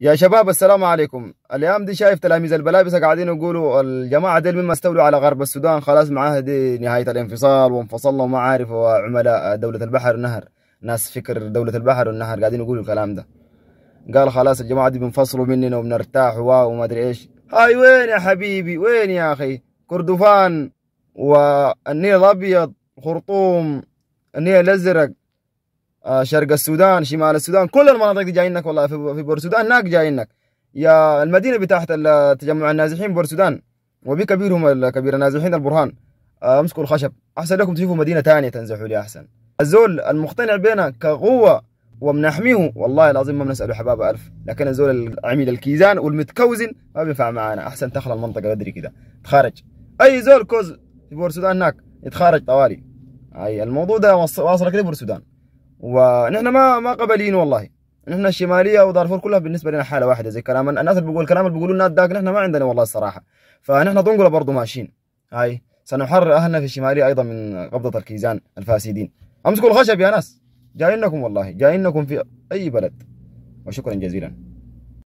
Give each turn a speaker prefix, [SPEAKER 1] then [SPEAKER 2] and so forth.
[SPEAKER 1] يا شباب السلام عليكم الايام دي شايف تلاميذ البلابسة قاعدين يقولوا الجماعة دي مما استولوا على غرب السودان خلاص معاها دي نهاية الانفصال وانفصلنا وما عارف وعملاء دولة البحر والنهر ناس فكر دولة البحر والنهر قاعدين يقولوا الكلام ده قال خلاص الجماعة دي بينفصلوا مننا وبنرتاح وما ادري ايش هاي وين يا حبيبي وين يا اخي كردفان والنيل الابيض خرطوم النيل الازرق شرق السودان شمال السودان كل المناطق دي جايينك والله في بور السودان هناك جايينك يا المدينه بتاعت تجمع النازحين بور السودان وبكبيرهم كبير النازحين البرهان آه، امسكوا الخشب احسن لكم تشوفوا مدينه ثانيه تنزحوا لي احسن الزول المقتنع بنا كقوه وبنحميه والله العظيم ما بنساله حباب الف لكن الزول العميل الكيزان والمتكوزن ما بينفع معانا احسن تخلى المنطقه بدري كده تخارج اي زول كوز في بور السودان هناك يتخارج طوالي اي الموضوع ده واصل كده السودان ونحن ما ما قبليين والله نحن الشماليه ودارفور كلها بالنسبه لنا حاله واحده زي كلام الناس اللي بيقول الكلام اللي بيقولوا لنا داك نحن ما عندنا والله الصراحه فنحن طنقله برضه ماشيين هاي سنحرر اهلنا في الشماليه ايضا من قبضه الكيزان الفاسدين امسكوا الخشب يا ناس جايينكم والله جايينكم في اي بلد وشكرا جزيلا